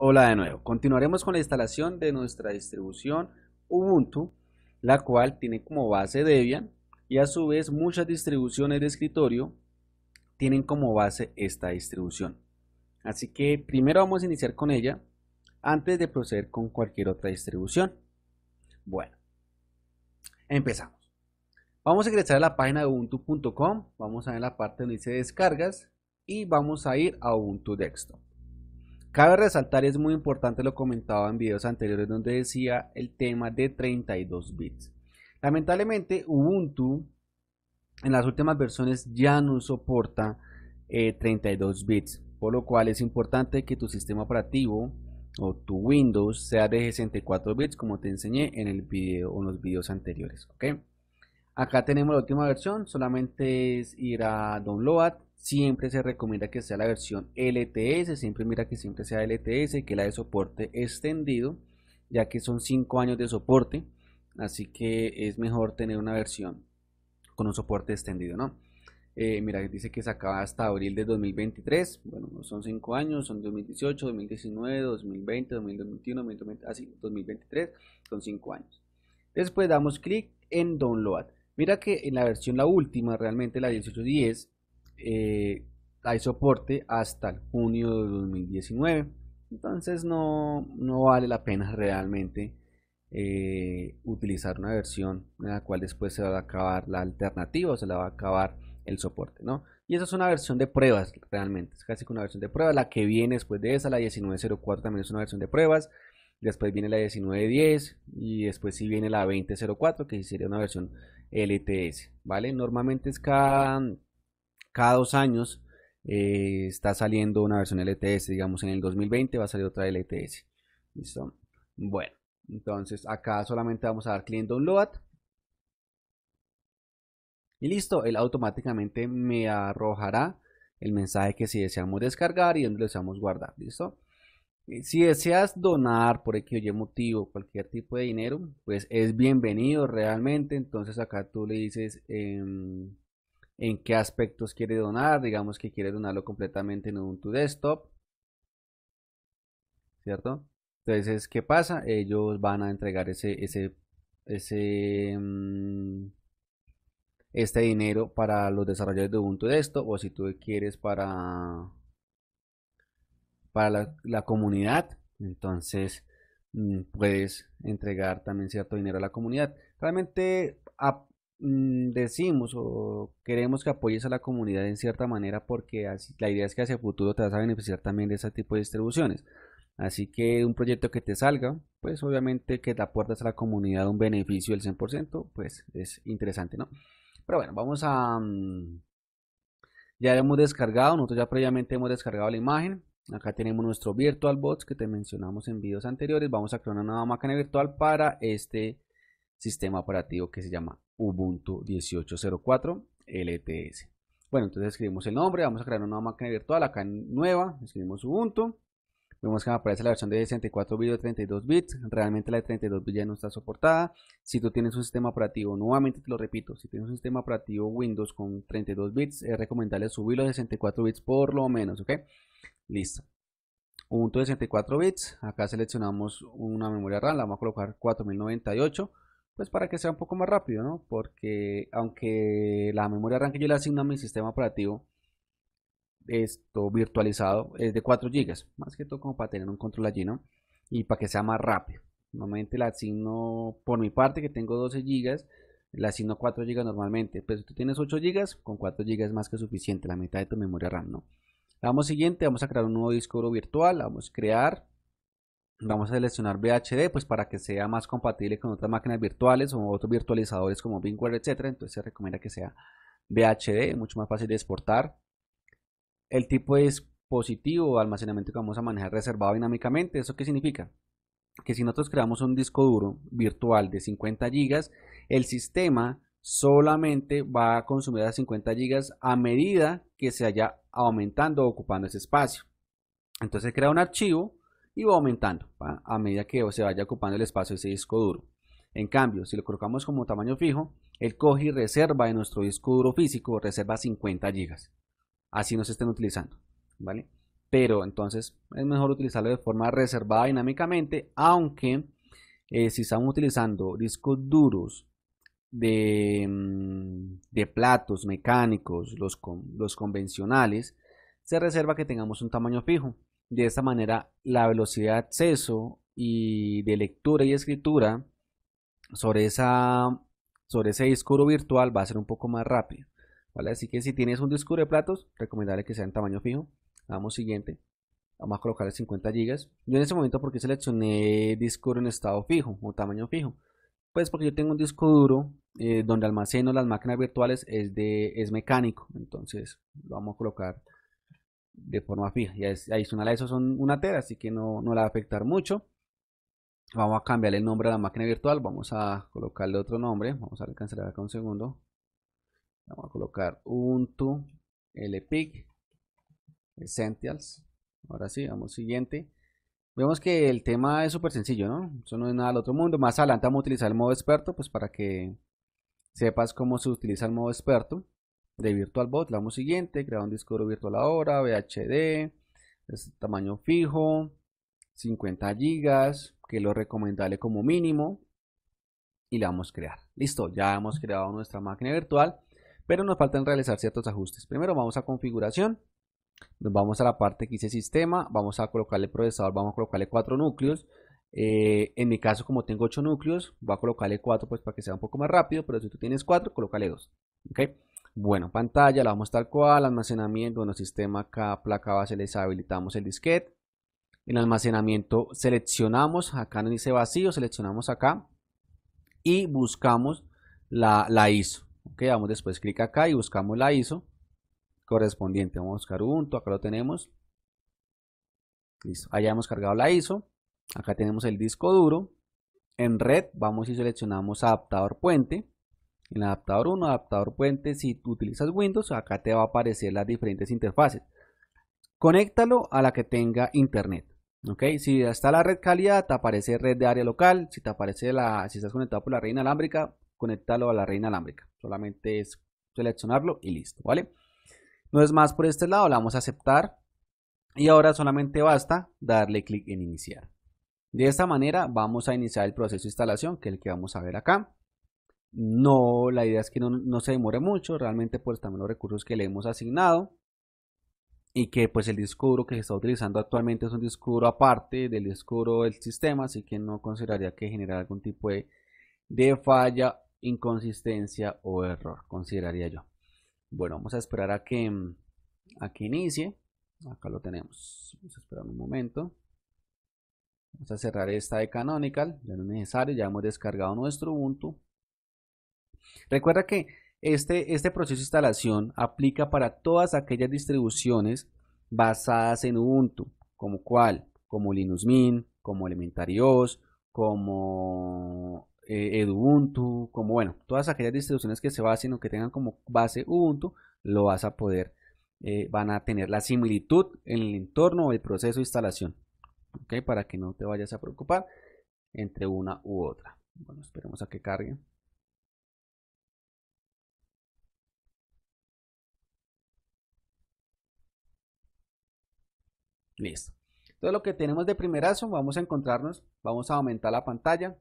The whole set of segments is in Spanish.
Hola de nuevo. Continuaremos con la instalación de nuestra distribución Ubuntu, la cual tiene como base Debian y a su vez muchas distribuciones de escritorio tienen como base esta distribución. Así que primero vamos a iniciar con ella antes de proceder con cualquier otra distribución. Bueno, empezamos. Vamos a ingresar a la página de ubuntu.com, vamos a ver la parte donde dice descargas y vamos a ir a Ubuntu Desktop. Cabe resaltar, es muy importante, lo comentaba en videos anteriores donde decía el tema de 32 bits. Lamentablemente Ubuntu en las últimas versiones ya no soporta 32 eh, bits, por lo cual es importante que tu sistema operativo o tu Windows sea de 64 bits como te enseñé en el video o en los videos anteriores, ¿ok? Acá tenemos la última versión, solamente es ir a download. Siempre se recomienda que sea la versión LTS, siempre mira que siempre sea LTS, que la de soporte extendido, ya que son 5 años de soporte, así que es mejor tener una versión con un soporte extendido, ¿no? Eh, mira, dice que se acaba hasta abril de 2023. Bueno, son 5 años, son 2018, 2019, 2020, 2021, así, 2023, son 5 años. Después damos clic en Download. Mira que en la versión, la última, realmente la 1810, eh, hay soporte hasta el junio de 2019. Entonces no, vale la pena realmente eh, utilizar una versión en la cual después se va a acabar la alternativa o se la va a acabar el soporte, Y esa es una versión de pruebas realmente, es casi que una versión de pruebas. La que viene después de esa, la 1904 también es una versión de pruebas. Después viene la 1910 y después sí viene la 2004 que sería una versión LTS, e ¿vale? Normalmente es cada, cada dos años eh, está saliendo una versión LTS, e digamos en el 2020 va a salir otra LTS, e ¿listo? Bueno, entonces acá solamente vamos a dar clic download. Y listo, él automáticamente me arrojará el mensaje que si deseamos descargar y donde deseamos guardar, ¿listo? Eh, si deseas donar por X o Y motivo cualquier tipo de dinero, pues es bienvenido realmente. Entonces acá tú le dices em, en qué aspectos quiere donar. Digamos que quiere donarlo completamente en Ubuntu desktop. ¿Cierto? Entonces, ¿qué pasa? Ellos van a entregar ese, ese, ese, em, este dinero para los desarrolladores de Ubuntu Desktop o si tú quieres para para la, comunidad. Entonces, mm, puedes entregar también cierto dinero a la comunidad. Realmente mm, decimos o queremos que apoyes a la comunidad en cierta manera porque la idea es que hacia el futuro te vas a beneficiar también de ese tipo de distribuciones. Así que un proyecto que te salga, pues obviamente que te aportas a la comunidad un beneficio del 100%, pues es interesante, ¿no? Pero bueno, vamos a... Mm, ya hemos descargado, nosotros ya previamente hemos descargado la imagen. Acá tenemos nuestro VirtualBox que te mencionamos en videos anteriores. Vamos a crear una nueva máquina virtual para este sistema operativo que se llama Ubuntu 1804 LTS. Bueno, entonces escribimos el nombre, vamos a crear una nueva máquina virtual, acá en nueva, escribimos Ubuntu. Vemos que aparece la versión de 64 bits de 32 bits, realmente la de 32 bits ya no está soportada. Si tú tienes un sistema operativo, nuevamente te lo repito, si tienes un sistema operativo Windows con 32 bits, es recomendable subirlo a 64 bits por lo menos, ¿ok? Listo. Ubuntu de 64 bits. Acá seleccionamos una memoria RAM, la vamos a colocar 4098. Pues para que sea un poco más rápido, ¿no? Porque aunque la memoria RAM que yo le asigno a mi sistema operativo, esto virtualizado, es de 4 GB. Más que todo como para tener un control allí, ¿no? Y para que sea más rápido. Normalmente la asigno, por mi parte que tengo 12 GB, la asigno 4 GB normalmente. Pero si tú tienes 8 GB, con 4 GB es más que suficiente, la mitad de tu memoria RAM, ¿no? Vamos siguiente, vamos a crear un nuevo disco duro virtual, vamos a crear, vamos a seleccionar VHD, pues para que sea más compatible con otras máquinas virtuales o otros virtualizadores como Bingware, etcétera, entonces se recomienda que sea VHD, mucho más fácil de exportar. El tipo de dispositivo o almacenamiento que vamos a manejar reservado dinámicamente, ¿eso qué significa? Que si nosotros creamos un disco duro virtual de 50 GB, el sistema solamente va a consumir las 50 GB a medida que se haya aumentando ocupando ese espacio. Entonces crea un archivo y va aumentando a medida que se vaya ocupando el espacio de ese disco duro. En cambio, si lo colocamos como tamaño fijo, el coge y reserva de nuestro disco duro físico, reserva 50 gigas Así no se estén utilizando, ¿vale? Pero entonces es mejor utilizarlo de forma reservada dinámicamente, aunque eh, si estamos utilizando discos duros Mm, de, platos mecánicos, los, los convencionales, se reserva que tengamos un tamaño fijo. De esta manera, la velocidad de acceso y de lectura y escritura sobre, esa, sobre ese disco virtual va a ser un poco más rápido. ¿vale? Así que si tienes un disco de platos, recomendaré que sea en tamaño fijo. Vamos siguiente. Vamos a colocar 50 GB. Yo en ese momento porque seleccioné disco en estado fijo o tamaño fijo. Pues porque yo tengo un disco duro eh, donde almaceno las máquinas virtuales es de es mecánico entonces lo vamos a colocar de forma fija y es, adicional a eso son una tera así que no, no la va a afectar mucho vamos a cambiar el nombre a la máquina virtual vamos a colocarle otro nombre vamos a cancelar acá un segundo vamos a colocar ubuntu lpig essentials ahora sí vamos siguiente Vemos que el tema es súper sencillo, ¿no? Eso no es nada del otro mundo. Más adelante vamos a utilizar el modo experto, pues para que sepas cómo se utiliza el modo experto de VirtualBot. Le damos siguiente, crear un disco virtual ahora, VHD, tamaño fijo, 50 GB, que es lo recomendable como mínimo. Y le damos crear. Listo, ya hemos creado nuestra máquina virtual, pero nos faltan realizar ciertos ajustes. Primero vamos a configuración nos vamos a la parte que dice sistema, vamos a colocarle procesador, vamos a colocarle cuatro núcleos. Eh, en mi caso, como tengo ocho núcleos, voy a colocarle cuatro pues, para que sea un poco más rápido, pero si tú tienes cuatro colócale dos ¿okay? Bueno, pantalla, la vamos tal cual, almacenamiento, bueno, sistema acá, placa base, les habilitamos el disquete. En almacenamiento seleccionamos, acá no dice vacío, seleccionamos acá y buscamos la, ISO. ¿okay? vamos después clic acá y buscamos la ISO correspondiente. Vamos a buscar Ubuntu, acá lo tenemos. Listo, allá hemos cargado la ISO. Acá tenemos el disco duro. En red vamos y seleccionamos adaptador puente. En adaptador 1, adaptador puente, si tú utilizas Windows, acá te va a aparecer las diferentes interfaces. Conéctalo a la que tenga internet. ¿ok? Si está la red calidad, te aparece red de área local. Si te aparece la, si estás conectado por la reina inalámbrica, conéctalo a la reina inalámbrica. Solamente es seleccionarlo y listo, ¿vale? No es más por este lado, la vamos a aceptar. Y ahora solamente basta darle clic en iniciar. De esta manera vamos a iniciar el proceso de instalación, que es el que vamos a ver acá. No, la idea es que no, se demore mucho, realmente pues también los recursos que le hemos asignado y que pues el disco duro que se está utilizando actualmente es un disco duro aparte del disco del sistema, así que no consideraría que genera algún tipo de, de falla, inconsistencia o error, consideraría yo. Bueno, vamos a esperar a que, mm, a que inicie. Acá lo tenemos. Vamos a esperar un momento. Vamos a cerrar esta de Canonical. Ya no es necesario, ya hemos descargado nuestro Ubuntu. Recuerda que este, este proceso de instalación aplica para todas aquellas distribuciones basadas en Ubuntu, como cuál, como Linux Mint, como Elementary OS, como eh, Ubuntu, como bueno, todas aquellas distribuciones que se basen o que tengan como base Ubuntu, lo vas a poder, eh, van a tener la similitud en el entorno o el proceso de instalación, ¿ok? Para que no te vayas a preocupar entre una u otra. Bueno, esperemos a que cargue. Listo. Entonces lo que tenemos de primerazo, vamos a encontrarnos, vamos a aumentar la pantalla,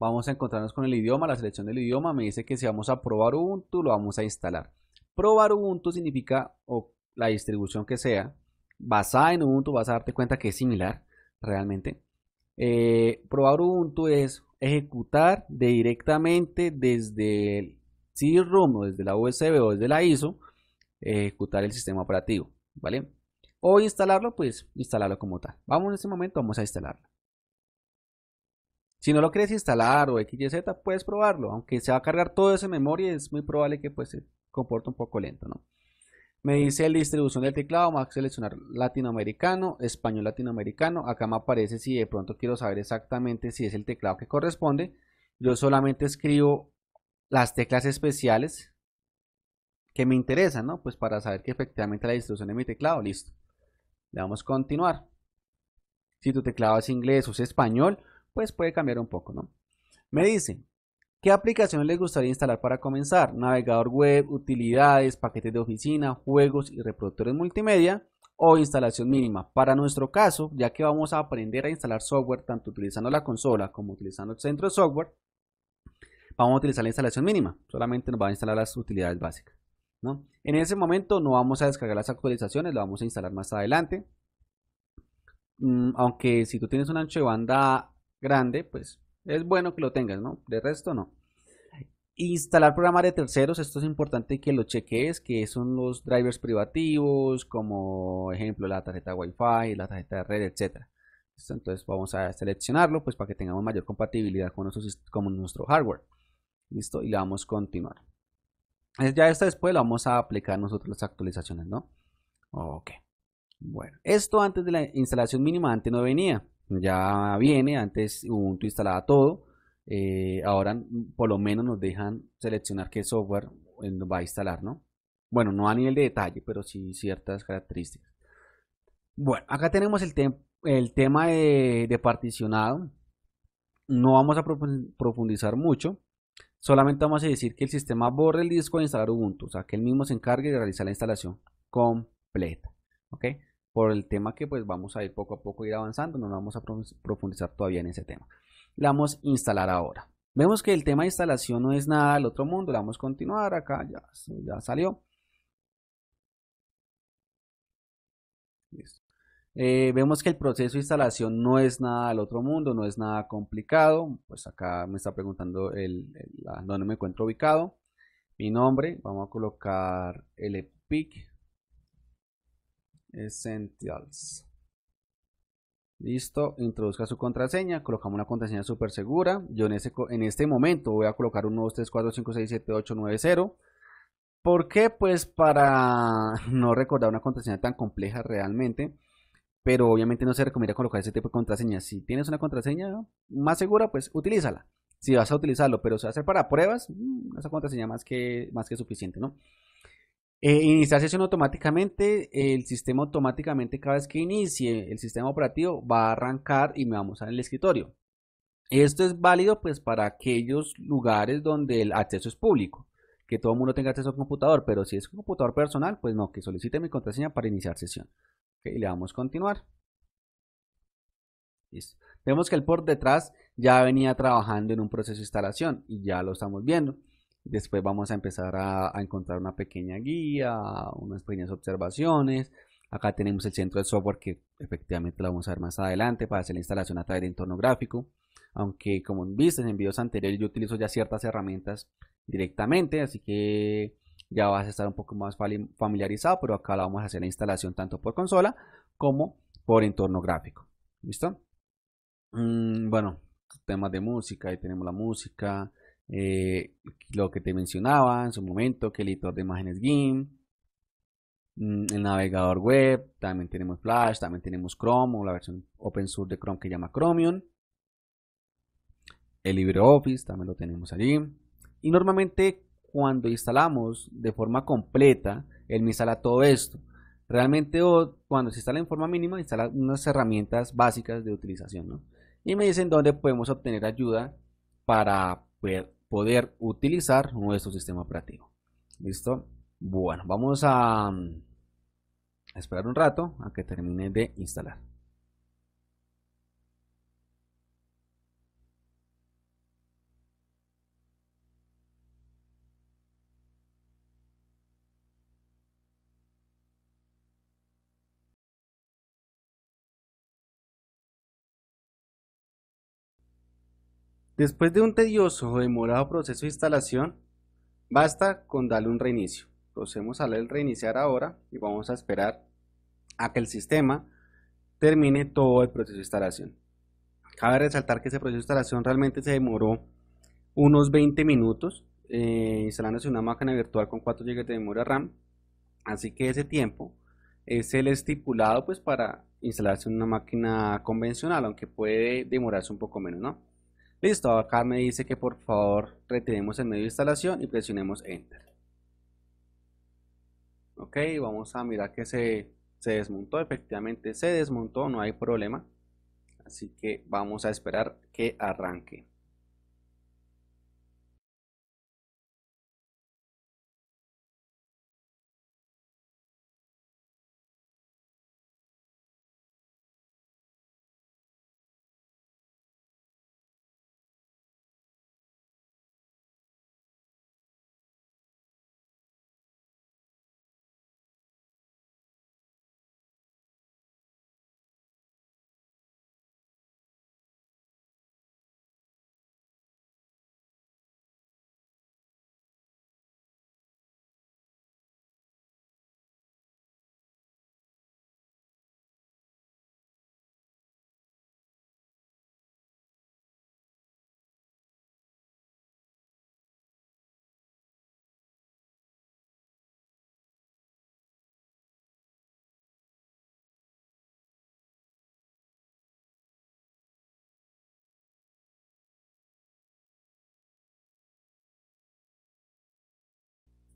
Vamos a encontrarnos con el idioma, la selección del idioma me dice que si vamos a probar Ubuntu lo vamos a instalar. Probar Ubuntu significa o la distribución que sea basada en Ubuntu, vas a darte cuenta que es similar realmente. Eh, probar Ubuntu es ejecutar directamente desde el CD-ROM o desde la USB o desde la ISO, ejecutar el sistema operativo, ¿vale? O instalarlo, pues instalarlo como tal. Vamos en este momento, vamos a instalarlo. Si no lo quieres instalar o XYZ, puedes probarlo. Aunque se va a cargar todo ese memoria, es muy probable que pues, se comporte un poco lento, ¿no? Me dice la distribución del teclado, vamos a seleccionar latinoamericano, español latinoamericano. Acá me aparece si de pronto quiero saber exactamente si es el teclado que corresponde. Yo solamente escribo las teclas especiales que me interesan, ¿no? Pues para saber que efectivamente la distribución de mi teclado, listo. Le damos continuar. Si tu teclado es inglés o es español, pues puede cambiar un poco, ¿no? Me dice, ¿qué aplicación les gustaría instalar para comenzar? Navegador web, utilidades, paquetes de oficina, juegos y reproductores multimedia o instalación mínima. Para nuestro caso, ya que vamos a aprender a instalar software tanto utilizando la consola como utilizando el centro de software, vamos a utilizar la instalación mínima. Solamente nos va a instalar las utilidades básicas. ¿no? En ese momento no vamos a descargar las actualizaciones, las vamos a instalar más adelante. Mm, aunque si tú tienes un ancho de banda grande, pues es bueno que lo tengas, ¿no? De resto no. Instalar programas de terceros, esto es importante que lo cheques, que son los drivers privativos, como ejemplo la tarjeta Wi-Fi, la tarjeta de red, etcétera. Entonces vamos a seleccionarlo pues para que tengamos mayor compatibilidad con nuestro, hardware. Listo, y le a continuar. Ya esta después lo vamos a aplicar nosotros las actualizaciones, ¿no? Ok. Bueno, esto antes de la instalación mínima antes no venía ya viene, antes Ubuntu instalaba todo, eh, ahora por lo menos nos dejan seleccionar qué software eh, va a instalar, ¿no? Bueno, no a nivel de detalle, pero sí ciertas características. Bueno, acá tenemos el, el tema de, particionado. No vamos a profundizar mucho. Solamente vamos a decir que el sistema borre el disco de instalar Ubuntu. O sea, que él mismo se encargue de realizar la instalación completa. ¿Ok? por el tema que pues vamos a ir poco a poco ir avanzando, no vamos a profundizar todavía en ese tema. Le vamos a instalar ahora. Vemos que el tema de instalación no es nada del otro mundo, Le vamos a continuar acá, ya, salió. Eh, vemos que el proceso de instalación no es nada del otro mundo, no es nada complicado. Pues acá me está preguntando el, dónde me encuentro ubicado. Mi nombre, vamos a colocar el EPIC Essentials. Listo, introduzca su contraseña, colocamos una contraseña súper segura. Yo en, en este momento voy a colocar un 2, 3, 4, 5, 6, 7, 8, 9, 0. ¿Por qué? Pues para no recordar una contraseña tan compleja realmente. Pero obviamente no se recomienda colocar ese tipo de contraseña. Si tienes una contraseña más segura, pues utilízala. Si vas a utilizarlo, pero se va a hacer para pruebas, mm, esa contraseña más que, más que suficiente, ¿no? Eh, iniciar sesión automáticamente, el sistema automáticamente cada vez que inicie el sistema operativo va a arrancar y me vamos el escritorio. Esto es válido pues para aquellos lugares donde el acceso es público, que todo el mundo tenga acceso al computador, pero si es un computador personal, pues no, que solicite mi contraseña para iniciar sesión. y le damos continuar. Vemos que el por detrás ya venía trabajando en un proceso de instalación y ya lo estamos viendo. Después vamos a empezar a, encontrar una pequeña guía, unas pequeñas observaciones. Acá tenemos el centro de software que efectivamente lo vamos a ver más adelante para hacer la instalación a través del entorno gráfico. Aunque como viste en videos anteriores yo utilizo ya ciertas herramientas directamente, así que ya vas a estar un poco más familiarizado, pero acá la vamos a hacer la instalación tanto por consola como por entorno gráfico. ¿Listo? Mm, bueno, temas de música, ahí tenemos la música, eh, lo que te mencionaba en su momento, que el editor de imágenes GIMP, mm, el navegador web, también tenemos Flash, también tenemos Chrome o la versión open source de Chrome que llama Chromium. El LibreOffice también lo tenemos allí. Y normalmente cuando instalamos de forma completa, él me instala todo esto. Realmente cuando se instala en forma mínima, instala unas herramientas básicas de utilización. Y me dicen dónde podemos obtener ayuda para poder poder utilizar nuestro sistema operativo. ¿Listo? Bueno, vamos a mm, esperar un rato a que termine de instalar. Después de un tedioso o demorado proceso de instalación, basta con darle un reinicio. Procedemos a el reiniciar ahora y vamos a esperar a que el sistema termine todo el proceso de instalación. Cabe resaltar que ese proceso de instalación realmente se demoró unos 20 minutos eh, instalándose una máquina virtual con 4 GB de memoria RAM. Así que ese tiempo es el estipulado pues para instalarse en una máquina convencional, aunque puede demorarse un poco menos, ¿no? Listo, acá me dice que por favor retiremos el medio de instalación y presionemos Enter. Ok, vamos a mirar que se, se desmontó, efectivamente se desmontó, no hay problema. Así que vamos a esperar que arranque.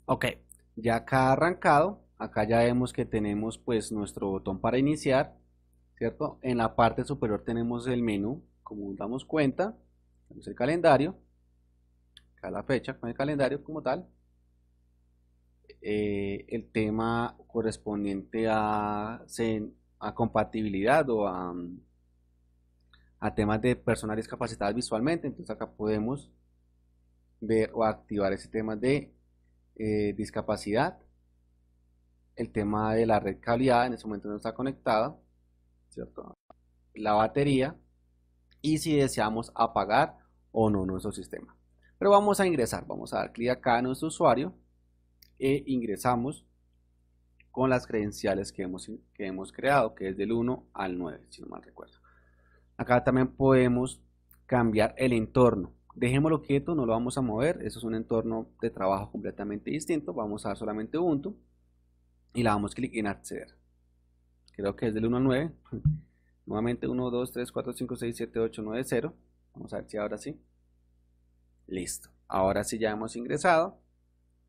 Ok, ya acá arrancado, acá ya vemos que tenemos pues nuestro botón para iniciar, ¿cierto? En la parte superior tenemos el menú, como damos cuenta, tenemos el calendario, acá la fecha con el calendario como tal, eh, el tema correspondiente a, compatibilidad o a, a temas de personas discapacitadas visualmente, entonces acá podemos ver o activar ese tema de eh, discapacidad, el tema de la red calidad en ese momento no está conectada, la batería y si deseamos apagar o no nuestro sistema. Pero vamos a ingresar, vamos a dar clic acá en nuestro usuario e ingresamos con las credenciales que hemos, que hemos creado, que es del 1 al 9, si no mal recuerdo. Acá también podemos cambiar el entorno. Dejémoslo quieto, no lo vamos a mover, eso es un entorno de trabajo completamente distinto, vamos a dar solamente Ubuntu y le damos clic en acceder. Creo que es del 1 al 9, nuevamente 1, 2, 3, 4, 5, 6, 7, 8, 9, 0, vamos a ver si ahora sí. Listo, ahora sí ya hemos ingresado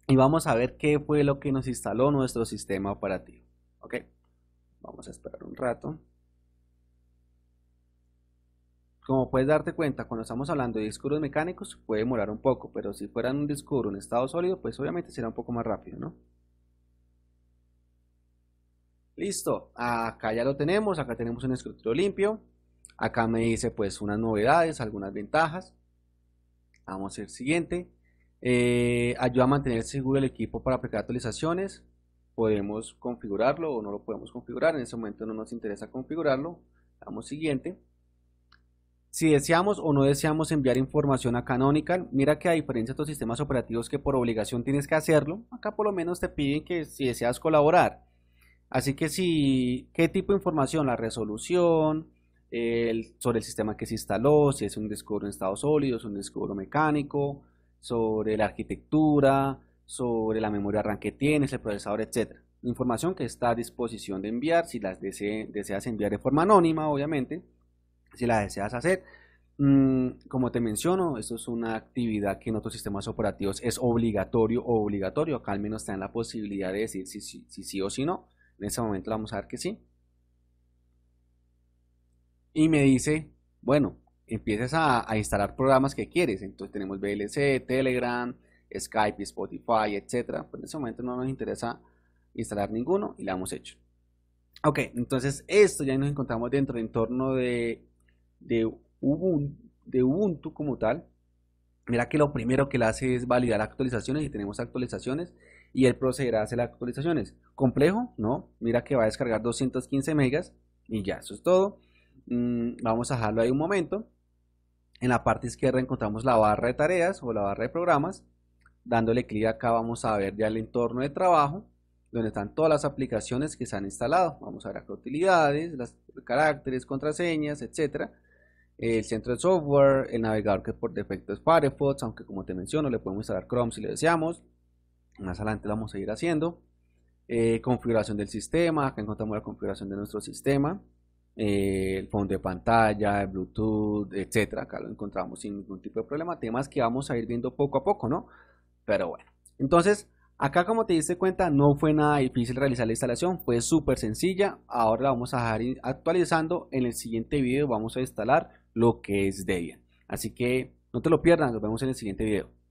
y vamos a ver qué fue lo que nos instaló nuestro sistema operativo. Ok, vamos a esperar un rato. Como puedes darte cuenta, cuando estamos hablando de discos mecánicos, puede demorar un poco, pero si fueran un disco en estado sólido, pues obviamente será un poco más rápido, ¿no? Listo, acá ya lo tenemos, acá tenemos un escritorio limpio, acá me dice pues unas novedades, algunas ventajas. Vamos a ir siguiente. Eh, ayuda a mantener seguro el equipo para aplicar actualizaciones. Podemos configurarlo o no lo podemos configurar, en este momento no nos interesa configurarlo. Vamos siguiente. Si deseamos o no deseamos enviar información a Canonical, mira que a diferencia de otros sistemas operativos que por obligación tienes que hacerlo, acá por lo menos te piden que si deseas colaborar. Así que si, ¿qué tipo de información? La resolución, sobre el sistema que se instaló, si es un descubro en estado sólido, es un descubro mecánico, sobre la arquitectura, sobre la memoria RAM que tienes, el procesador, etc. Información que está a disposición de enviar, si las deseas enviar de forma anónima, obviamente si la deseas hacer. Mm, como te menciono, esto es una actividad que en otros sistemas operativos es obligatorio o obligatorio. Acá al menos está en la posibilidad de decir si sí si, si, o si no. En este momento vamos a ver que sí. Y me dice, bueno, empiezas a, a, instalar programas que quieres. Entonces tenemos VLC, Telegram, Skype, Spotify, etc. en ese momento no nos interesa instalar ninguno y lo hemos hecho. Ok, entonces esto ya nos encontramos dentro del entorno de de Ubuntu, como tal, mira que lo primero que le hace es validar actualizaciones y tenemos actualizaciones y él procederá a hacer las actualizaciones. ¿Complejo? No. Mira que va a descargar 215 megas y ya, eso es todo. Mm, vamos a dejarlo ahí un momento. En la parte izquierda encontramos la barra de tareas o la barra de programas. Dándole clic acá vamos a ver ya el entorno de trabajo donde están todas las aplicaciones que se han instalado. Vamos a ver acá utilidades, las caracteres, contraseñas, etcétera. Eh, el centro de software, el navegador que por defecto es Firefox, aunque como te menciono le podemos instalar Chrome si le deseamos, más adelante lo vamos a ir haciendo, eh, configuración del sistema, acá encontramos la configuración de nuestro sistema, eh, el fondo de pantalla, el Bluetooth, etcétera, acá lo encontramos sin ningún tipo de problema, temas que vamos a ir viendo poco a poco, ¿no? Pero bueno, entonces... Acá como te diste cuenta no fue nada difícil realizar la instalación, fue súper sencilla, ahora la vamos a dejar actualizando, en el siguiente video vamos a instalar lo que es Debian. Así que no te lo pierdas, nos vemos en el siguiente video.